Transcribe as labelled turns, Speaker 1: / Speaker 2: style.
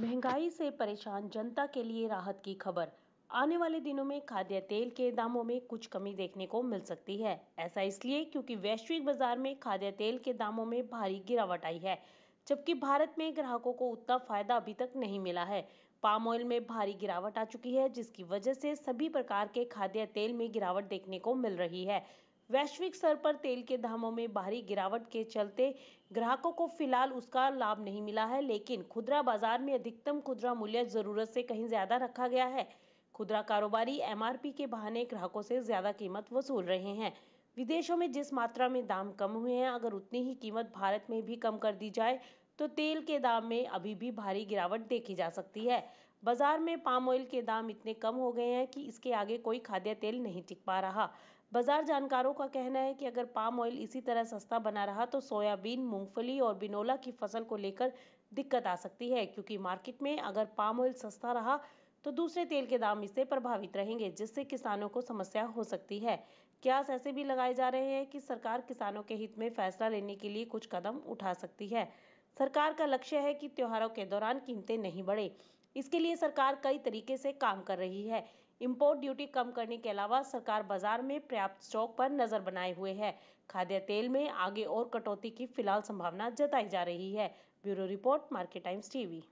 Speaker 1: महंगाई से परेशान जनता के लिए राहत की खबर आने वाले दिनों में खाद्य तेल के दामों में कुछ कमी देखने को मिल सकती है ऐसा इसलिए क्योंकि वैश्विक बाजार में खाद्य तेल के दामों में भारी गिरावट आई है जबकि भारत में ग्राहकों को उतना फायदा अभी तक नहीं मिला है पाम ऑयल में भारी गिरावट आ चुकी है जिसकी वजह से सभी प्रकार के खाद्य तेल में गिरावट देखने को मिल रही है वैश्विक स्तर पर तेल के दामों में भारी गिरावट के चलते ग्राहकों को फिलहाल उसका लाभ नहीं मिला है लेकिन खुदरा बाजार में अधिकतम खुदरा मूल्य जरूरत से कहीं ज्यादा रखा गया है खुदरा कारोबारी एम के बहाने ग्राहकों से ज्यादा कीमत वसूल रहे हैं विदेशों में जिस मात्रा में दाम कम हुए हैं अगर उतनी ही कीमत भारत में भी कम कर दी जाए तो तेल के दाम में अभी भी भारी गिरावट देखी जा सकती है बाजार में पाम ऑयल के दाम इतने कम हो गए हैं कि इसके आगे कोई खाद्य तेल नहीं टिक पा रहा बाजार जानकारों का कहना है कि अगर पाम ऑयल इसी तरह सस्ता बना रहा तो सोयाबीन मूंगफली और बिनोला की फसल को लेकर दिक्कत आ सकती है क्योंकि मार्केट में अगर पाम ऑयल सस्ता रहा तो दूसरे तेल के दाम इससे प्रभावित रहेंगे जिससे किसानों को समस्या हो सकती है क्यास ऐसे भी लगाए जा रहे हैं कि सरकार किसानों के हित में फैसला लेने के लिए कुछ कदम उठा सकती है सरकार का लक्ष्य है कि त्योहारों के दौरान कीमतें नहीं बढ़े इसके लिए सरकार कई तरीके से काम कर रही है इम्पोर्ट ड्यूटी कम करने के अलावा सरकार बाजार में पर्याप्त स्टॉक पर नजर बनाए हुए है खाद्य तेल में आगे और कटौती की फिलहाल संभावना जताई जा रही है bureau report market times TV